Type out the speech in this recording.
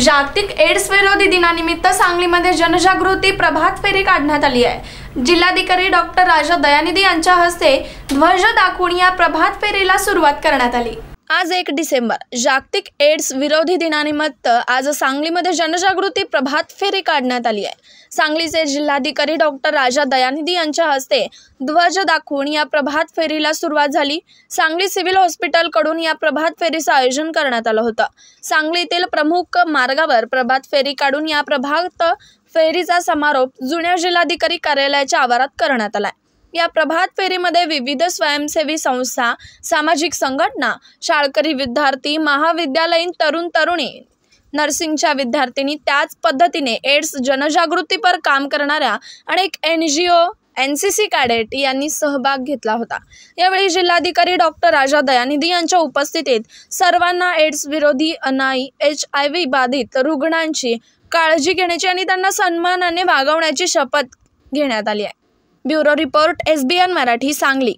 जागतिक एड्स विरोधी दिनानिमित्त सांगलीमध्ये जनजागृती प्रभात फेरी काढण्यात आली आहे जिल्हाधिकारी डॉक्टर राजा दयानिधी यांच्या हस्ते ध्वज दाखवून या प्रभात फेरीला सुरुवात करण्यात आली आज एक डिसेंबर जागतिक एड्स विरोधी दिनानिमित्त आज सांगलीमध्ये जनजागृती प्रभात फेरी काढण्यात आली आहे सांगलीचे जिल्हाधिकारी डॉक्टर राजा दयानिधी यांच्या हस्ते ध्वज दाखवून या प्रभात फेरीला सुरुवात झाली सांगली सिव्हिल हॉस्पिटलकडून या प्रभात फेरीचं आयोजन करण्यात आलं होतं सांगलीतील प्रमुख मार्गावर प्रभात फेरी काढून या प्रभात फेरीचा समारोप जुन्या जिल्हाधिकारी कार्यालयाच्या आवारात करण्यात आला आहे या प्रभात फेरीमध्ये विविध स्वयंसेवी संस्था सामाजिक संघटना शाळकरी विद्यार्थी महाविद्यालयीन तरुण तरुणी नर्सिंगच्या विद्यार्थिनी त्याच पद्धतीने एड्स जनजागृतीपर काम करणाऱ्या अनेक N G O N C C cadet यांनी सहभाग घेतला होता यावेळी जिल्हाधिकारी डॉक्टर राजा दयानिधी यांच्या उपस्थितीत सर्वांना एड्स विरोधी अनाई एच आय व्ही बाधित रुग्णांची काळजी घेण्याची आणि त्यांना सन्मानाने वागवण्याची शपथ घेण्यात आली आहे bureau report SBN Marathi Sangli